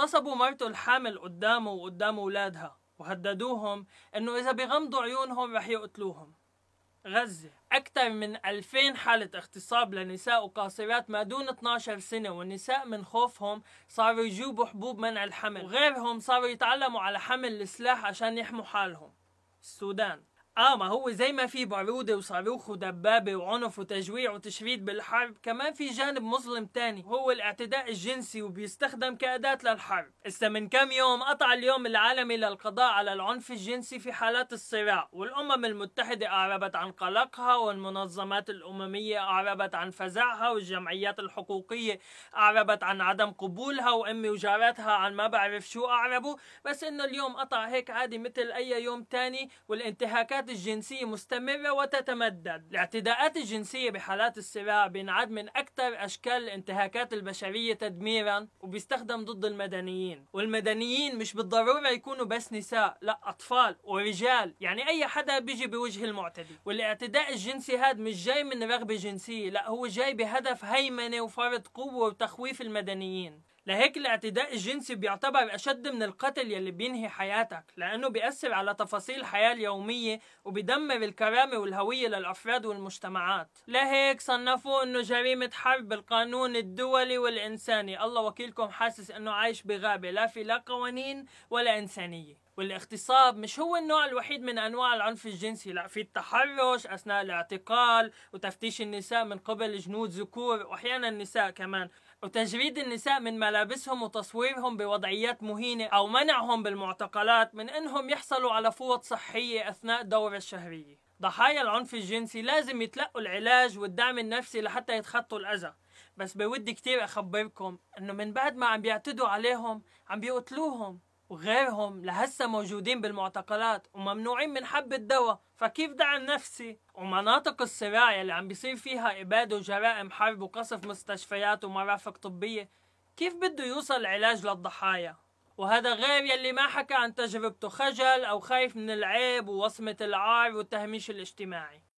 اغتصبوا مرته الحامل قدامه وقدام أولادها وهددوهم أنه إذا بيغمضوا عيونهم رح يقتلوهم غزة أكثر من 2000 حالة اغتصاب لنساء وقاصرات ما دون 12 سنة والنساء من خوفهم صاروا يجيبوا حبوب منع الحمل وغيرهم صاروا يتعلموا على حمل السلاح عشان يحموا حالهم السودان اه ما هو زي ما في باروده وصاروخ ودبابه وعنف وتجويع وتشريد بالحرب كمان في جانب مظلم تاني هو الاعتداء الجنسي وبيستخدم كأداة للحرب اسا من كم يوم قطع اليوم العالمي للقضاء على العنف الجنسي في حالات الصراع والأمم المتحدة أعربت عن قلقها والمنظمات الأممية أعربت عن فزعها والجمعيات الحقوقية أعربت عن عدم قبولها وأمي وجاراتها عن ما بعرف شو أعربوا بس إنه اليوم قطع هيك عادي مثل أي يوم تاني والانتهاكات الجنسية مستمرة وتتمدد الاعتداءات الجنسية بحالات الصراع بينعد من أكثر أشكال الانتهاكات البشرية تدميرا وبيستخدم ضد المدنيين والمدنيين مش بالضرورة يكونوا بس نساء لا أطفال ورجال يعني أي حدا بيجي بوجه المعتدي والاعتداء الجنسي هذا مش جاي من رغبة جنسية لا هو جاي بهدف هيمنة وفرض قوة وتخويف المدنيين لهيك الاعتداء الجنسي بيعتبر أشد من القتل يلي بينهي حياتك لأنه بيأثر على تفاصيل الحياة اليومية وبيدمر الكرامة والهوية للأفراد والمجتمعات لهيك صنفوه أنه جريمة حرب بالقانون الدولي والإنساني الله وكيلكم حاسس أنه عايش بغابة لا في لا قوانين ولا إنسانية والاغتصاب مش هو النوع الوحيد من انواع العنف الجنسي لا في التحرش اثناء الاعتقال وتفتيش النساء من قبل جنود ذكور واحيانا النساء كمان وتجريد النساء من ملابسهم وتصويرهم بوضعيات مهينة أو منعهم بالمعتقلات من أنهم يحصلوا على فوط صحية أثناء الدورة الشهرية ضحايا العنف الجنسي لازم يتلقوا العلاج والدعم النفسي لحتى يتخطوا الأذى بس بودي كتير أخبركم أنه من بعد ما عم بيعتدوا عليهم عم بيقتلوهم وغيرهم لهسه موجودين بالمعتقلات وممنوعين من حب الدواء فكيف دعم نفسي ومناطق الصراع اللي عم بيصير فيها إبادة وجرائم حرب وقصف مستشفيات ومرافق طبية كيف بده يوصل علاج للضحايا وهذا غير يلي ما حكى عن تجربته خجل أو خايف من العيب ووصمة العار والتهميش الاجتماعي